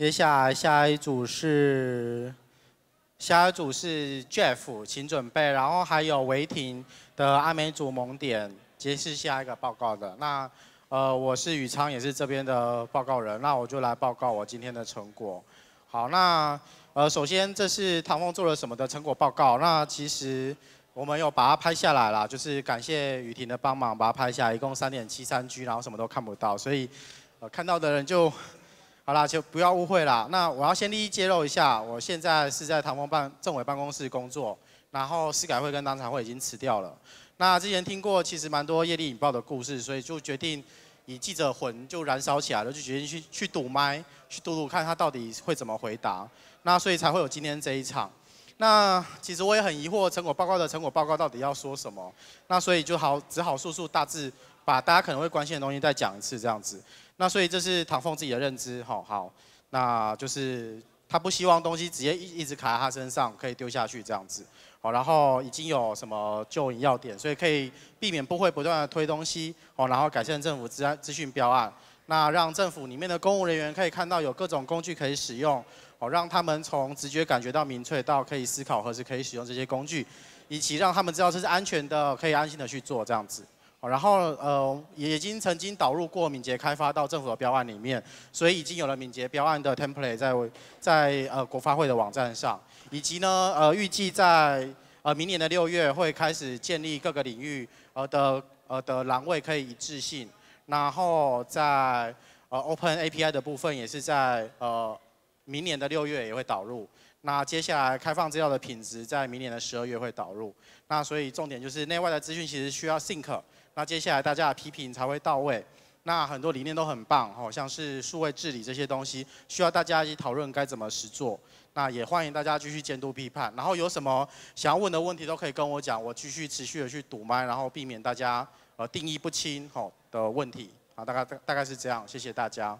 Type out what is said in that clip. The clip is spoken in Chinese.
接下来下一组是，下一组是 Jeff，请准备。然后还有维婷的阿美组蒙点，这是下一个报告的。那呃，我是宇昌，也是这边的报告人。那我就来报告我今天的成果。好，那呃，首先这是唐风做了什么的成果报告。那其实我们有把它拍下来了，就是感谢雨婷的帮忙把它拍下，来，一共三点七三 G，然后什么都看不到，所以呃，看到的人就。好啦，就不要误会啦。那我要先一一揭露一下，我现在是在唐丰办政委办公室工作，然后市改会跟当常会已经辞掉了。那之前听过其实蛮多业力引爆的故事，所以就决定以记者魂就燃烧起来了，就决定去去堵麦，去堵堵看他到底会怎么回答。那所以才会有今天这一场。那其实我也很疑惑成果报告的成果报告到底要说什么。那所以就好只好速速大致。把大家可能会关心的东西再讲一次，这样子。那所以这是唐凤自己的认知，好好，那就是他不希望东西直接一一直卡在他身上，可以丢下去这样子。好，然后已经有什么引要点，所以可以避免不会不断的推东西。好，然后改善政府资资讯标案，那让政府里面的公务人员可以看到有各种工具可以使用。好，让他们从直觉感觉到民粹，到可以思考何时可以使用这些工具，以及让他们知道这是安全的，可以安心的去做这样子。然后呃，也已经曾经导入过敏捷开发到政府的标案里面，所以已经有了敏捷标案的 template 在在呃国发会的网站上，以及呢呃预计在呃明年的六月会开始建立各个领域呃的呃的栏位可以一致性，然后在呃 open API 的部分也是在呃。明年的六月也会导入，那接下来开放资料的品质在明年的十二月会导入，那所以重点就是内外的资讯其实需要 sync，那接下来大家的批评才会到位，那很多理念都很棒好像是数位治理这些东西，需要大家一起讨论该怎么实做，那也欢迎大家继续监督批判，然后有什么想要问的问题都可以跟我讲，我继续持续的去堵麦，然后避免大家呃定义不清好的问题，好大概大概是这样，谢谢大家。